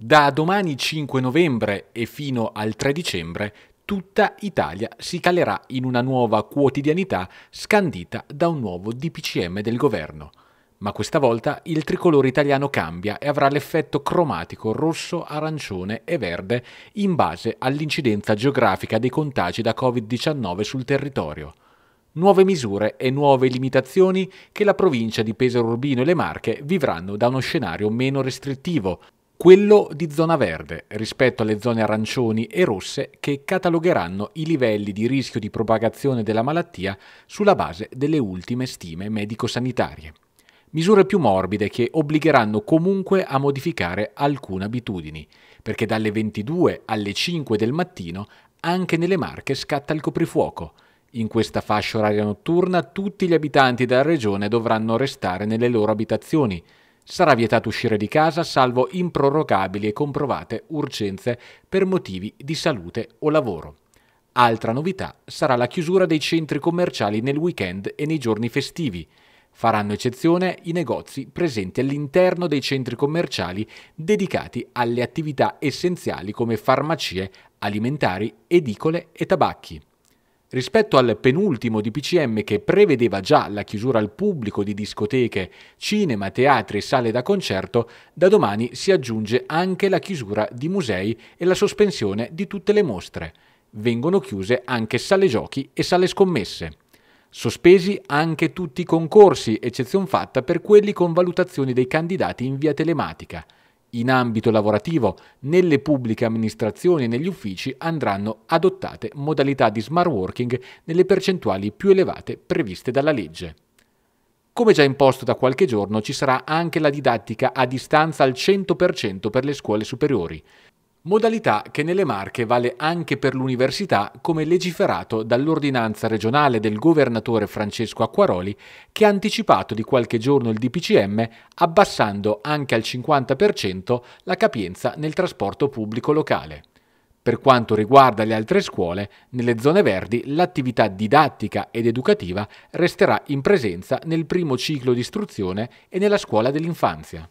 Da domani 5 novembre e fino al 3 dicembre tutta Italia si calerà in una nuova quotidianità scandita da un nuovo DPCM del governo. Ma questa volta il tricolore italiano cambia e avrà l'effetto cromatico rosso, arancione e verde in base all'incidenza geografica dei contagi da Covid-19 sul territorio nuove misure e nuove limitazioni che la provincia di Pesaro Urbino e le Marche vivranno da uno scenario meno restrittivo, quello di zona verde rispetto alle zone arancioni e rosse che catalogheranno i livelli di rischio di propagazione della malattia sulla base delle ultime stime medico-sanitarie. Misure più morbide che obbligheranno comunque a modificare alcune abitudini, perché dalle 22 alle 5 del mattino anche nelle Marche scatta il coprifuoco. In questa fascia oraria notturna tutti gli abitanti della regione dovranno restare nelle loro abitazioni, Sarà vietato uscire di casa salvo improrogabili e comprovate urgenze per motivi di salute o lavoro. Altra novità sarà la chiusura dei centri commerciali nel weekend e nei giorni festivi. Faranno eccezione i negozi presenti all'interno dei centri commerciali dedicati alle attività essenziali come farmacie, alimentari, edicole e tabacchi. Rispetto al penultimo DPCM che prevedeva già la chiusura al pubblico di discoteche, cinema, teatri e sale da concerto, da domani si aggiunge anche la chiusura di musei e la sospensione di tutte le mostre. Vengono chiuse anche sale giochi e sale scommesse. Sospesi anche tutti i concorsi, eccezion fatta per quelli con valutazioni dei candidati in via telematica – in ambito lavorativo, nelle pubbliche amministrazioni e negli uffici andranno adottate modalità di smart working nelle percentuali più elevate previste dalla legge. Come già imposto da qualche giorno, ci sarà anche la didattica a distanza al 100% per le scuole superiori modalità che nelle Marche vale anche per l'università come legiferato dall'ordinanza regionale del governatore Francesco Acquaroli che ha anticipato di qualche giorno il DPCM abbassando anche al 50% la capienza nel trasporto pubblico locale. Per quanto riguarda le altre scuole, nelle zone verdi l'attività didattica ed educativa resterà in presenza nel primo ciclo di istruzione e nella scuola dell'infanzia.